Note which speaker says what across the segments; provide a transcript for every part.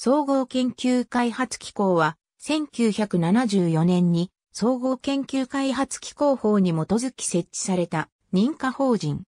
Speaker 1: 総合研究開発機構は、1974年に総合研究開発機構法に基づき設置された認可法人。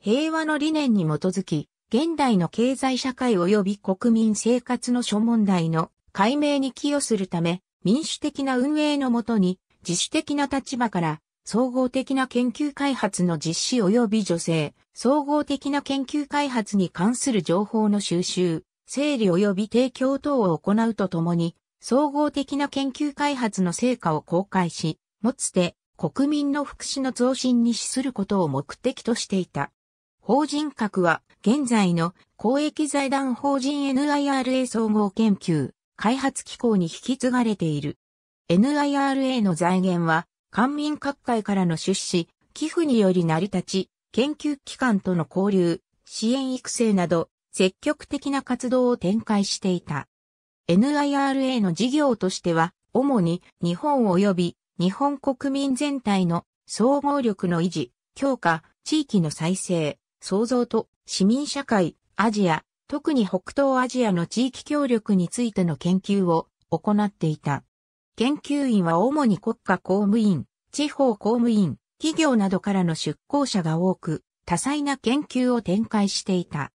Speaker 1: 平和の理念に基づき、現代の経済社会及び国民生活の諸問題の解明に寄与するため、民主的な運営のもとに、自主的な立場から総合的な研究開発の実施及び助成、総合的な研究開発に関する情報の収集、整理及び提供等を行うとともに、総合的な研究開発の成果を公開し、もつて国民の福祉の増進に資することを目的としていた。法人格は現在の公益財団法人 NIRA 総合研究開発機構に引き継がれている。NIRA の財源は官民各界からの出資、寄付により成り立ち、研究機関との交流、支援育成など、積極的な活動を展開していた。NIRA の事業としては、主に日本及び日本国民全体の総合力の維持、強化、地域の再生、創造と市民社会、アジア、特に北東アジアの地域協力についての研究を行っていた。研究員は主に国家公務員、地方公務員、企業などからの出向者が多く、多彩な研究を展開していた。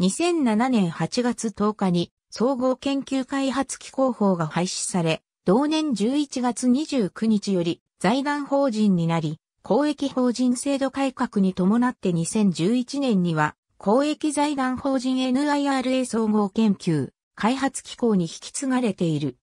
Speaker 1: 2007年8月10日に総合研究開発機構法が廃止され、同年11月29日より財団法人になり、公益法人制度改革に伴って2011年には、公益財団法人 NIRA 総合研究、開発機構に引き継がれている。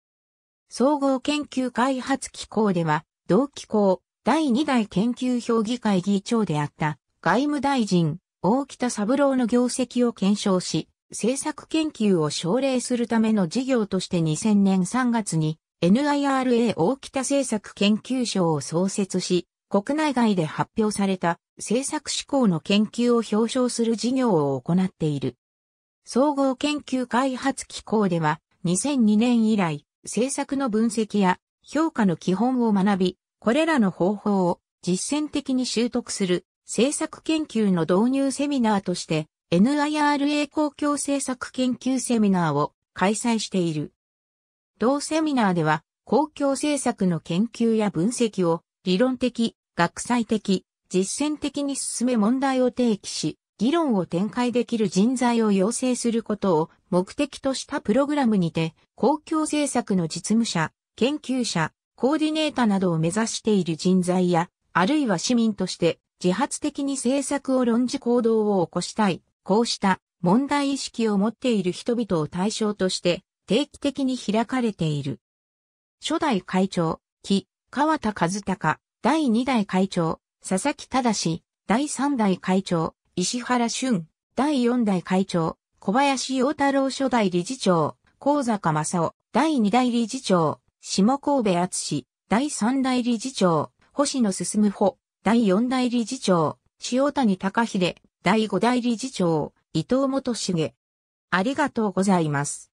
Speaker 1: 総合研究開発機構では、同機構第2代研究評議会議長であった外務大臣、大北三郎の業績を検証し、政策研究を奨励するための事業として2000年3月に NIRA 大北政策研究所を創設し、国内外で発表された政策志向の研究を表彰する事業を行っている。総合研究開発機構では2002年以来、政策の分析や評価の基本を学び、これらの方法を実践的に習得する政策研究の導入セミナーとして NIRA 公共政策研究セミナーを開催している。同セミナーでは公共政策の研究や分析を理論的、学際的、実践的に進め問題を提起し、議論を展開できる人材を養成することを目的としたプログラムにて、公共政策の実務者、研究者、コーディネーターなどを目指している人材や、あるいは市民として自発的に政策を論じ行動を起こしたい、こうした問題意識を持っている人々を対象として定期的に開かれている。初代会長、木、川田和孝、第二代会長、佐々木正、第三代会長、石原俊、第4代会長、小林洋太郎初代理事長、高坂正夫、第2代理事長、下神戸厚第3代理事長、星野進歩、第4代理事長、塩谷隆秀、第5代理事長、伊藤元重。ありがとうございます。